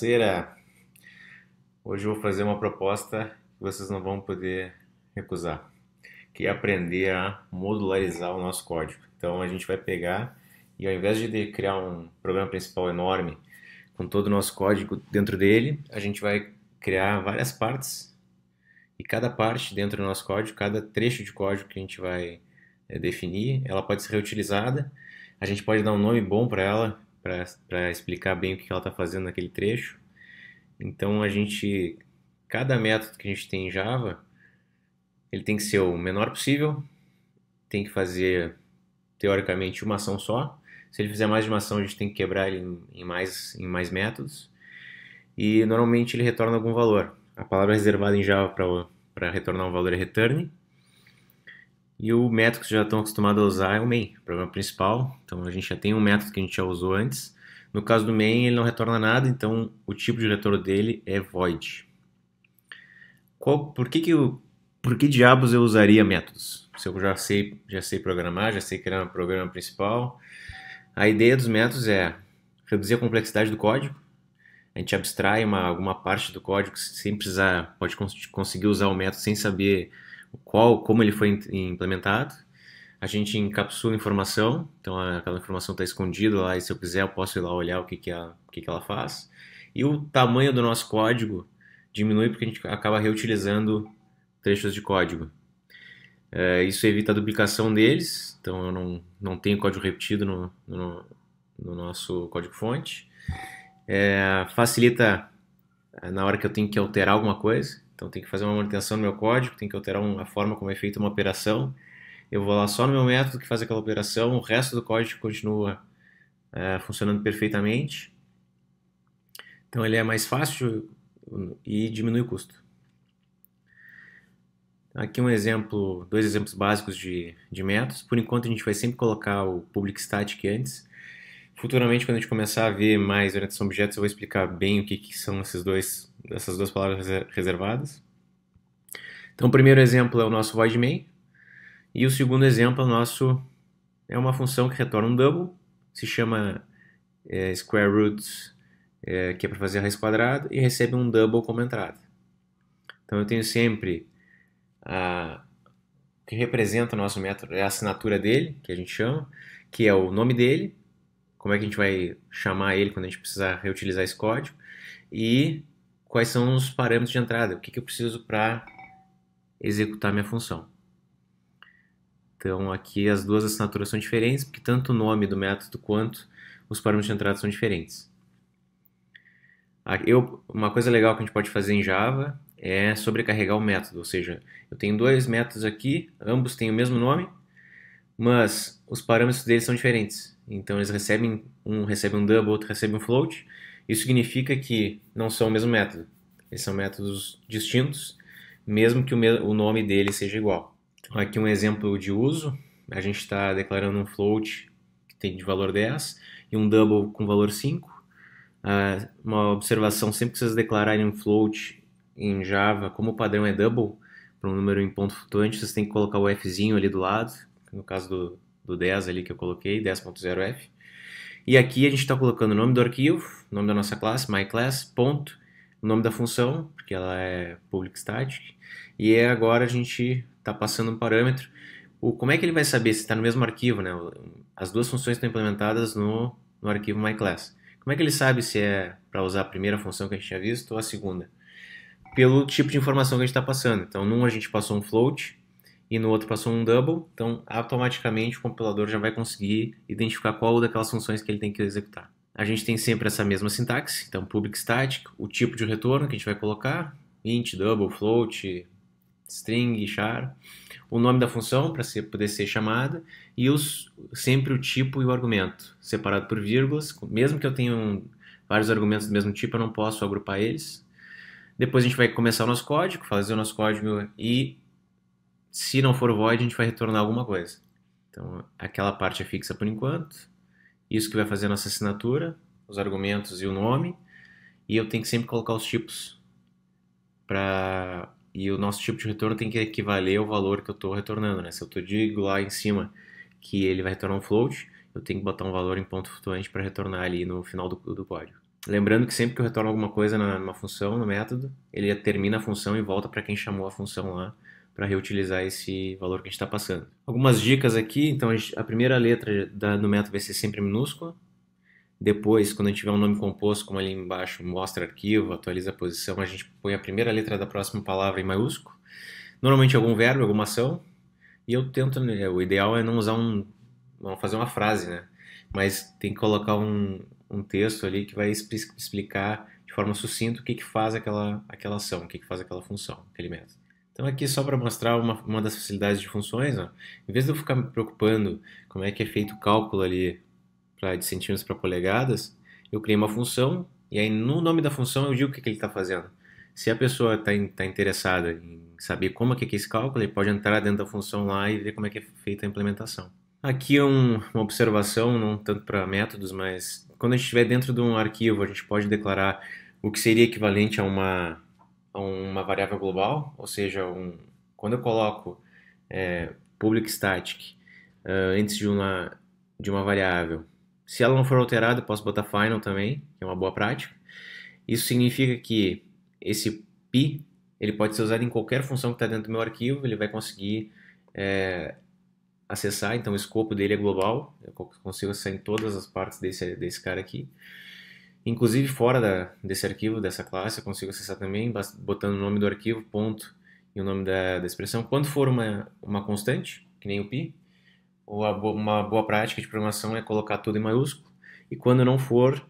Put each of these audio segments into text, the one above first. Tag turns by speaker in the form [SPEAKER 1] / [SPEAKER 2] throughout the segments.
[SPEAKER 1] financeira. Hoje eu vou fazer uma proposta que vocês não vão poder recusar, que é aprender a modularizar o nosso código. Então a gente vai pegar e ao invés de criar um programa principal enorme com todo o nosso código dentro dele, a gente vai criar várias partes e cada parte dentro do nosso código, cada trecho de código que a gente vai eh, definir, ela pode ser reutilizada. A gente pode dar um nome bom para ela, para explicar bem o que ela está fazendo naquele trecho. Então a gente, cada método que a gente tem em Java, ele tem que ser o menor possível, tem que fazer teoricamente uma ação só. Se ele fizer mais de uma ação, a gente tem que quebrar ele em, mais, em mais métodos. E normalmente ele retorna algum valor. A palavra reservada em Java para retornar um valor é return. E o método que já estão acostumados a usar é o main, o programa principal. Então a gente já tem um método que a gente já usou antes. No caso do main, ele não retorna nada, então o tipo de retorno dele é void. Qual, por que, que eu, por que diabos eu usaria métodos? Se eu já sei, já sei programar, já sei criar um programa principal. A ideia dos métodos é reduzir a complexidade do código. A gente abstrai uma, alguma parte do código sem precisar, pode cons conseguir usar o método sem saber qual, como ele foi implementado. A gente encapsula informação, então aquela informação está escondida lá e se eu quiser eu posso ir lá olhar o que, que, a, o que, que ela faz. E o tamanho do nosso código diminui porque a gente acaba reutilizando trechos de código. É, isso evita a duplicação deles, então eu não, não tenho código repetido no, no, no nosso código-fonte. É, facilita na hora que eu tenho que alterar alguma coisa, então tem que fazer uma manutenção no meu código, tem que alterar uma forma como é feita uma operação. Eu vou lá só no meu método que faz aquela operação, o resto do código continua é, funcionando perfeitamente. Então ele é mais fácil e diminui o custo. Aqui um exemplo, dois exemplos básicos de, de métodos. Por enquanto a gente vai sempre colocar o public static antes. Futuramente, quando a gente começar a ver mais orientação a objetos, eu vou explicar bem o que, que são esses dois essas duas palavras reservadas. Então, o primeiro exemplo é o nosso void main e o segundo exemplo é o nosso é uma função que retorna um double, se chama é, square root, é, que é para fazer a raiz quadrada e recebe um double como entrada. Então, eu tenho sempre a que representa o nosso método, é a assinatura dele, que a gente chama, que é o nome dele, como é que a gente vai chamar ele quando a gente precisar reutilizar esse código, e quais são os parâmetros de entrada, o que, que eu preciso para executar minha função. Então aqui as duas assinaturas são diferentes, porque tanto o nome do método quanto os parâmetros de entrada são diferentes. Eu, uma coisa legal que a gente pode fazer em Java é sobrecarregar o método, ou seja, eu tenho dois métodos aqui, ambos têm o mesmo nome, mas os parâmetros deles são diferentes. Então eles recebem um recebe um double, outro recebe um float, isso significa que não são o mesmo método. Eles são métodos distintos, mesmo que o, nome dele seja igual. Aqui um exemplo de uso. A gente está declarando um float que tem de valor 10 e um double com valor 5. Ah, uma observação, sempre que vocês declararem um float em Java, como o padrão é double, para um número em ponto flutuante, vocês têm que colocar o fzinho ali do lado, no caso do, do 10 ali que eu coloquei, 10.0f. E aqui a gente está colocando o nome do arquivo, o nome da nossa classe, myClass, ponto, o nome da função, porque ela é public static, e é agora a gente está passando um parâmetro. O, como é que ele vai saber se está no mesmo arquivo? Né? As duas funções estão implementadas no, no arquivo myClass. Como é que ele sabe se é para usar a primeira função que a gente tinha visto ou a segunda? Pelo tipo de informação que a gente está passando. Então, num a gente passou um float, e no outro passou um double, então automaticamente o compilador já vai conseguir identificar qual daquelas funções que ele tem que executar. A gente tem sempre essa mesma sintaxe, então public static, o tipo de retorno que a gente vai colocar, int, double, float, string, char, o nome da função para ser, poder ser chamada e os, sempre o tipo e o argumento, separado por vírgulas, mesmo que eu tenha um, vários argumentos do mesmo tipo, eu não posso agrupar eles. Depois a gente vai começar o nosso código, fazer o nosso código e se não for void, a gente vai retornar alguma coisa. Então, aquela parte é fixa por enquanto. Isso que vai fazer a nossa assinatura, os argumentos e o nome. E eu tenho que sempre colocar os tipos. Pra... E o nosso tipo de retorno tem que equivaler ao valor que eu estou retornando. Né? Se eu estou digo lá em cima que ele vai retornar um float, eu tenho que botar um valor em ponto flutuante para retornar ali no final do, do código. Lembrando que sempre que eu retorno alguma coisa na, numa função, no método, ele termina a função e volta para quem chamou a função lá para reutilizar esse valor que a gente está passando. Algumas dicas aqui, então a primeira letra do método vai ser sempre minúscula. Depois, quando a gente tiver um nome composto, como ali embaixo, mostra arquivo, atualiza a posição, a gente põe a primeira letra da próxima palavra em maiúsculo. Normalmente algum verbo, alguma ação. E eu tento, né, o ideal é não usar um, não fazer uma frase, né? Mas tem que colocar um, um texto ali que vai explicar de forma sucinta o que, que faz aquela, aquela ação, o que, que faz aquela função, aquele método. Então aqui só para mostrar uma, uma das facilidades de funções, ó. em vez de eu ficar me preocupando como é que é feito o cálculo ali pra, de centímetros para polegadas, eu criei uma função e aí no nome da função eu digo o que, que ele está fazendo. Se a pessoa está tá interessada em saber como é que é esse cálculo, ele pode entrar dentro da função lá e ver como é que é feita a implementação. Aqui é um, uma observação, não tanto para métodos, mas quando a gente estiver dentro de um arquivo, a gente pode declarar o que seria equivalente a uma a uma variável global, ou seja, um, quando eu coloco é, public static uh, antes de uma, de uma variável, se ela não for alterada, eu posso botar final também, que é uma boa prática. Isso significa que esse pi ele pode ser usado em qualquer função que está dentro do meu arquivo, ele vai conseguir é, acessar, então o escopo dele é global, eu consigo acessar em todas as partes desse, desse cara aqui. Inclusive fora da, desse arquivo, dessa classe, eu consigo acessar também botando o nome do arquivo, ponto, e o nome da, da expressão. Quando for uma, uma constante, que nem o pi, ou a, uma boa prática de programação é colocar tudo em maiúsculo, e quando não for,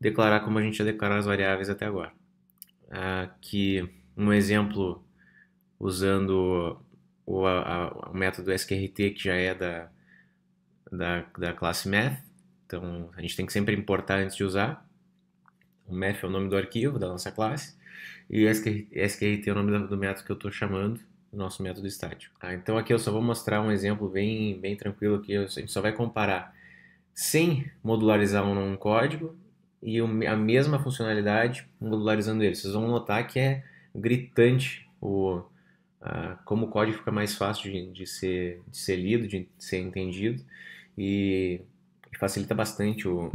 [SPEAKER 1] declarar como a gente já declarou as variáveis até agora. Aqui, ah, um exemplo usando o, a, o método SQRT, que já é da, da, da classe Math, então a gente tem que sempre importar antes de usar. O MEF é o nome do arquivo da nossa classe e SQRT é o nome do método que eu estou chamando, o nosso método estático. Ah, então aqui eu só vou mostrar um exemplo bem, bem tranquilo que a gente só vai comparar sem modularizar um, um código e a mesma funcionalidade modularizando ele. Vocês vão notar que é gritante o, ah, como o código fica mais fácil de, de, ser, de ser lido, de ser entendido e facilita bastante o,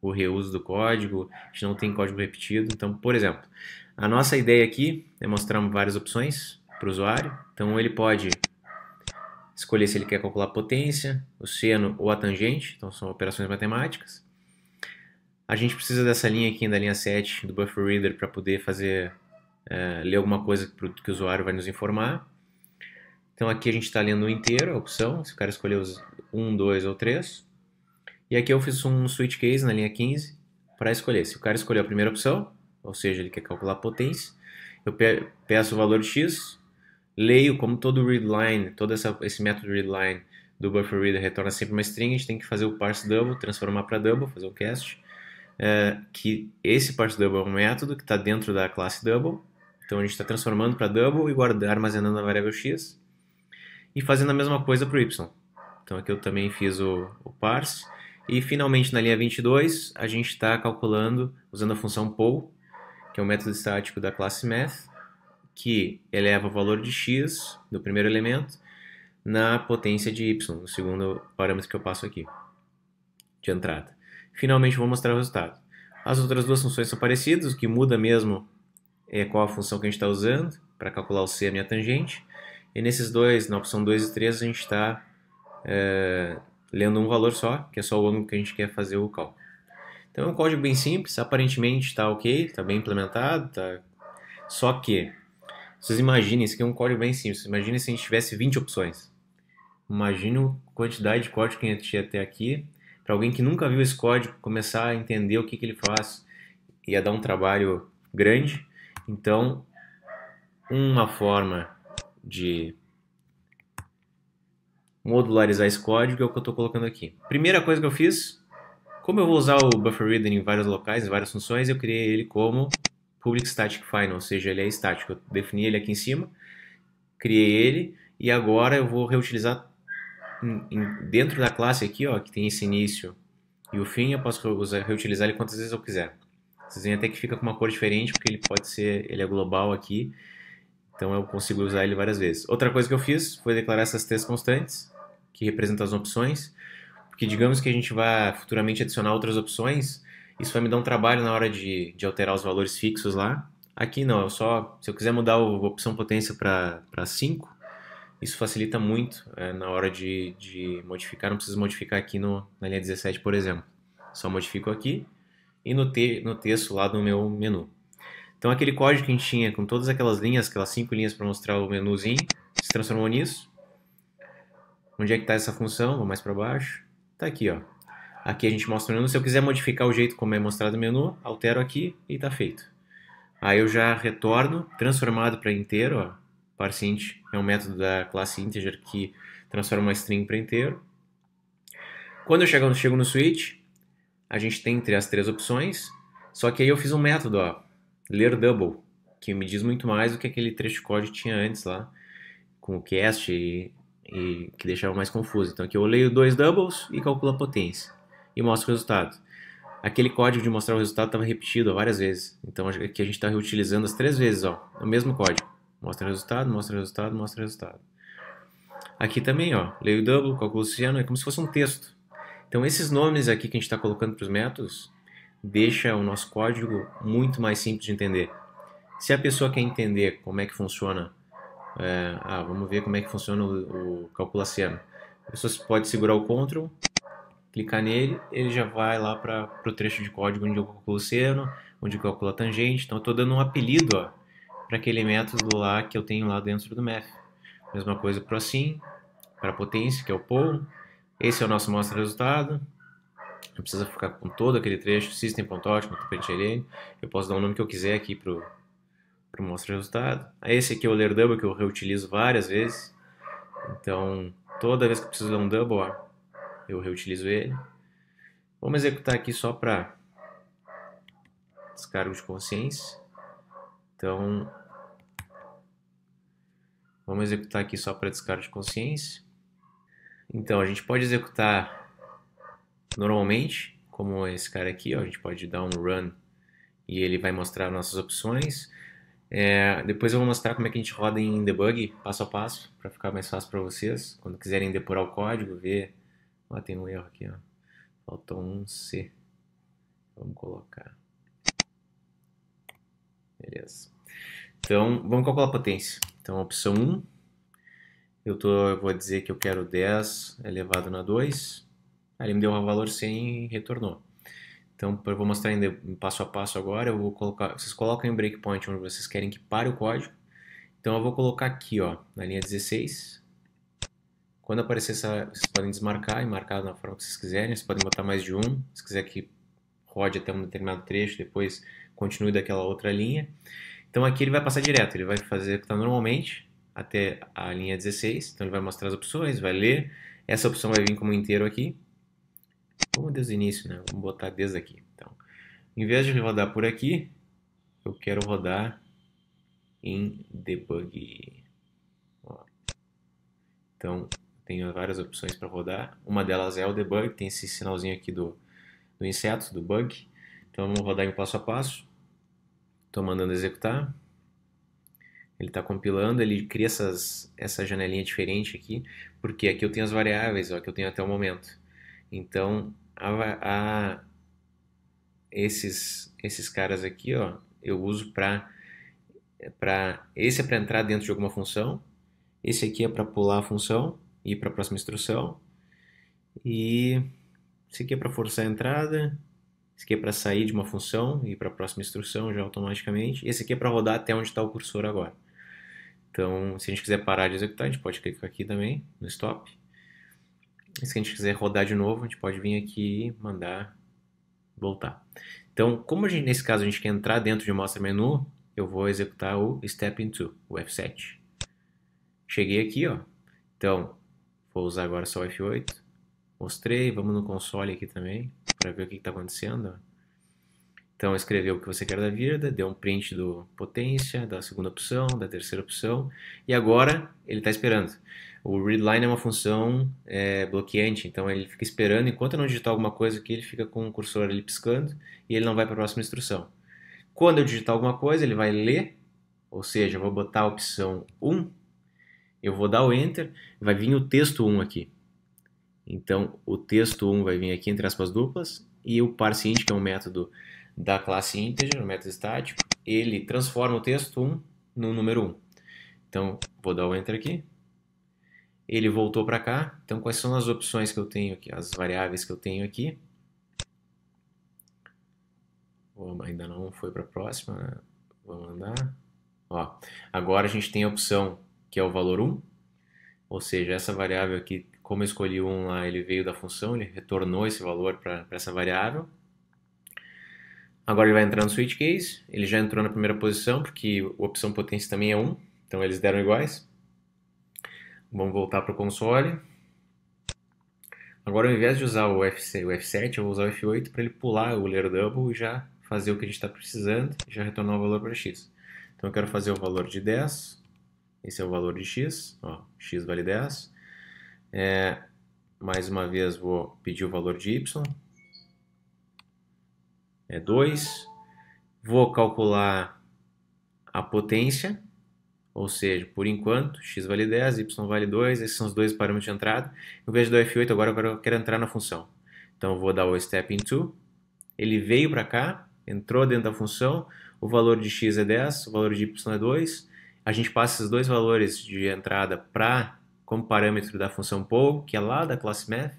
[SPEAKER 1] o reuso do código, a gente não tem código repetido. Então, por exemplo, a nossa ideia aqui é mostrar várias opções para o usuário. Então, ele pode escolher se ele quer calcular a potência, o seno ou a tangente, então são operações matemáticas. A gente precisa dessa linha aqui, da linha 7 do Buffer Reader, para poder fazer, é, ler alguma coisa que o usuário vai nos informar. Então aqui a gente está lendo o inteiro, a opção, se o cara escolher os 1, 2 ou 3. E aqui eu fiz um switch case na linha 15 para escolher. Se o cara escolheu a primeira opção, ou seja, ele quer calcular a potência, eu peço o valor X, leio como todo readline, todo essa, esse método readline do buffer reader retorna sempre uma string, a gente tem que fazer o parse double, transformar para double, fazer um cast. É, que esse parse double é um método que está dentro da classe double, então a gente está transformando para double e guardando armazenando na variável x e fazendo a mesma coisa para o y. Então aqui eu também fiz o, o parse e finalmente na linha 22, a gente está calculando, usando a função poll, que é o um método estático da classe math, que eleva o valor de x do primeiro elemento na potência de y, o segundo parâmetro que eu passo aqui, de entrada. Finalmente vou mostrar o resultado. As outras duas funções são parecidas, o que muda mesmo é qual a função que a gente está usando para calcular o seno e a tangente. E nesses dois, na opção 2 e 3, a gente está é, eh, lendo um valor só, que é só o ângulo que a gente quer fazer o cálculo. Então é um código bem simples, aparentemente está ok, está bem implementado, tá... só que vocês imaginem, isso aqui é um código bem simples, imaginem se a gente tivesse 20 opções. Imagino a quantidade de código que a gente tinha até aqui, para alguém que nunca viu esse código começar a entender o que, que ele faz, ia dar um trabalho grande. Então, uma forma de modularizar esse código, é o que eu estou colocando aqui. Primeira coisa que eu fiz, como eu vou usar o buffer reading em vários locais, em várias funções, eu criei ele como public static final, ou seja, ele é estático. Eu defini ele aqui em cima, criei ele, e agora eu vou reutilizar em, em, dentro da classe aqui, ó, que tem esse início e o fim, eu posso usar, reutilizar ele quantas vezes eu quiser. Vocês veem até que fica com uma cor diferente, porque ele pode ser, ele é global aqui, então eu consigo usar ele várias vezes. Outra coisa que eu fiz foi declarar essas três constantes, que representa as opções, porque digamos que a gente vá futuramente adicionar outras opções, isso vai me dar um trabalho na hora de, de alterar os valores fixos lá. Aqui não, eu só, se eu quiser mudar a opção potência para 5, isso facilita muito é, na hora de, de modificar, não preciso modificar aqui no, na linha 17, por exemplo. Só modifico aqui e no, te, no texto lá do meu menu. Então aquele código que a gente tinha com todas aquelas linhas, aquelas cinco linhas para mostrar o menuzinho, se transformou nisso. Onde é que está essa função? Vou mais para baixo. Está aqui, ó. Aqui a gente mostra o menu. Se eu quiser modificar o jeito como é mostrado o menu, altero aqui e está feito. Aí eu já retorno, transformado para inteiro, ó. ParseInt é um método da classe integer que transforma uma string para inteiro. Quando eu chego, chego no switch, a gente tem entre as três opções, só que aí eu fiz um método, ó, ler double, que me diz muito mais do que aquele trecho de código tinha antes lá, com o cast e e que deixava mais confuso. Então aqui eu leio dois doubles e calculo a potência e mostro o resultado. Aquele código de mostrar o resultado estava repetido várias vezes. Então aqui a gente está reutilizando as três vezes, ó, o mesmo código. Mostra o resultado, mostra o resultado, mostra o resultado. Aqui também, ó, leio double, calculo ciano, é como se fosse um texto. Então esses nomes aqui que a gente está colocando para os métodos deixa o nosso código muito mais simples de entender. Se a pessoa quer entender como é que funciona é, ah, vamos ver como é que funciona o, o calcula Você pode segurar o Ctrl, clicar nele, ele já vai lá para o trecho de código onde eu calculo o seno, onde eu calculo a tangente. Então eu estou dando um apelido para aquele método lá que eu tenho lá dentro do MEF. Mesma coisa para o assim, para a potência, que é o POU. Esse é o nosso mostra resultado. Não precisa ficar com todo aquele trecho, system.out, eu posso dar o nome que eu quiser aqui para para mostrar o resultado. É esse aqui é o Layer Double que eu reutilizo várias vezes. Então, toda vez que eu preciso dar um double, ó, eu reutilizo ele. Vamos executar aqui só para descargo de consciência. Então, vamos executar aqui só para descargo de consciência. Então, a gente pode executar normalmente, como esse cara aqui, ó, a gente pode dar um run e ele vai mostrar nossas opções. É, depois eu vou mostrar como é que a gente roda em debug, passo a passo, para ficar mais fácil para vocês. Quando quiserem depurar o código, ver... Ó, tem um erro aqui, ó. Faltou um C. Vamos colocar. Beleza. Então, vamos calcular a potência. Então, opção 1, eu, tô, eu vou dizer que eu quero 10 elevado na 2. Aí ele me deu um valor 100 e retornou. Então, eu vou mostrar ainda passo a passo agora. Eu vou colocar, vocês colocam em breakpoint onde vocês querem que pare o código. Então, eu vou colocar aqui, ó, na linha 16. Quando aparecer essa, vocês podem desmarcar e marcar da forma que vocês quiserem. Vocês podem botar mais de um, se quiser que rode até um determinado trecho, depois continue daquela outra linha. Então, aqui ele vai passar direto, ele vai fazer o que está normalmente até a linha 16. Então, ele vai mostrar as opções, vai ler. Essa opção vai vir como inteiro aqui. Vamos desde o início, né? Vamos botar desde aqui. Então, em vez de rodar por aqui, eu quero rodar em debug. Ó. Então, tenho várias opções para rodar. Uma delas é o debug, tem esse sinalzinho aqui do, do inseto, do bug. Então, vamos rodar em passo a passo. Estou mandando executar. Ele está compilando, ele cria essas, essa janelinha diferente aqui, porque aqui eu tenho as variáveis ó, que eu tenho até o momento. Então, a, a, esses, esses caras aqui, ó, eu uso para para esse é para entrar dentro de alguma função, esse aqui é para pular a função e ir para a próxima instrução. E esse aqui é para forçar a entrada, esse aqui é para sair de uma função e ir para a próxima instrução já automaticamente. Esse aqui é para rodar até onde está o cursor agora. Então, se a gente quiser parar de executar, a gente pode clicar aqui também no stop. E se a gente quiser rodar de novo, a gente pode vir aqui e mandar voltar. Então, como gente, nesse caso a gente quer entrar dentro de mostra menu, eu vou executar o step into, o F7. Cheguei aqui, ó. Então, vou usar agora só o F8. Mostrei, vamos no console aqui também, para ver o que está acontecendo. Então escreveu o que você quer da vida, deu um print do potência, da segunda opção, da terceira opção, e agora ele está esperando. O readline é uma função é, bloqueante, então ele fica esperando, enquanto eu não digitar alguma coisa aqui, ele fica com o cursor ali piscando e ele não vai para a próxima instrução. Quando eu digitar alguma coisa, ele vai ler, ou seja, eu vou botar a opção 1, eu vou dar o enter, vai vir o texto 1 aqui. Então o texto 1 vai vir aqui entre aspas duplas e o parseInt, que é um método da classe integer, no método estático, ele transforma o texto 1 no número 1. Então, vou dar o enter aqui. Ele voltou para cá. Então, quais são as opções que eu tenho aqui, as variáveis que eu tenho aqui? ainda não foi para a próxima, né? Vamos andar. Ó, agora a gente tem a opção que é o valor 1, ou seja, essa variável aqui, como eu escolhi 1 lá, ele veio da função, ele retornou esse valor para essa variável. Agora ele vai entrar no switch case, ele já entrou na primeira posição, porque a opção potência também é 1, então eles deram iguais. Vamos voltar para o console. Agora ao invés de usar o, F, o F7, eu vou usar o F8 para ele pular o layer double e já fazer o que a gente está precisando e já retornar o valor para x. Então eu quero fazer o valor de 10, esse é o valor de x, ó, x vale 10. É, mais uma vez vou pedir o valor de y, é 2. Vou calcular a potência, ou seja, por enquanto, x vale 10, y vale 2, esses são os dois parâmetros de entrada. Em vez do F8, agora eu quero entrar na função. Então vou dar o step into, ele veio para cá, entrou dentro da função, o valor de x é 10, o valor de y é 2. A gente passa esses dois valores de entrada para como parâmetro da função poll, que é lá da classe math.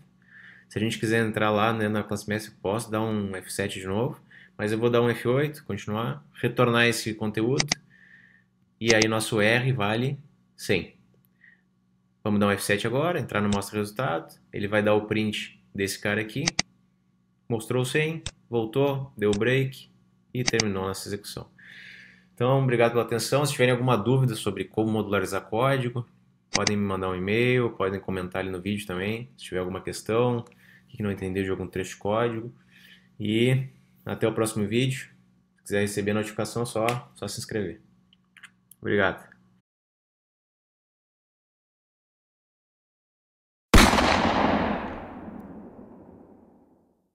[SPEAKER 1] Se a gente quiser entrar lá né, na classe mestre, posso dar um F7 de novo, mas eu vou dar um F8, continuar, retornar esse conteúdo, e aí nosso R vale 100. Vamos dar um F7 agora, entrar no mostra resultado, ele vai dar o print desse cara aqui, mostrou 100, voltou, deu o break e terminou nossa execução. Então, obrigado pela atenção. Se tiverem alguma dúvida sobre como modularizar código, podem me mandar um e-mail, podem comentar ali no vídeo também, se tiver alguma questão que não entendeu de algum trecho de código. E até o próximo vídeo. Se quiser receber notificação, só, só se inscrever. Obrigado.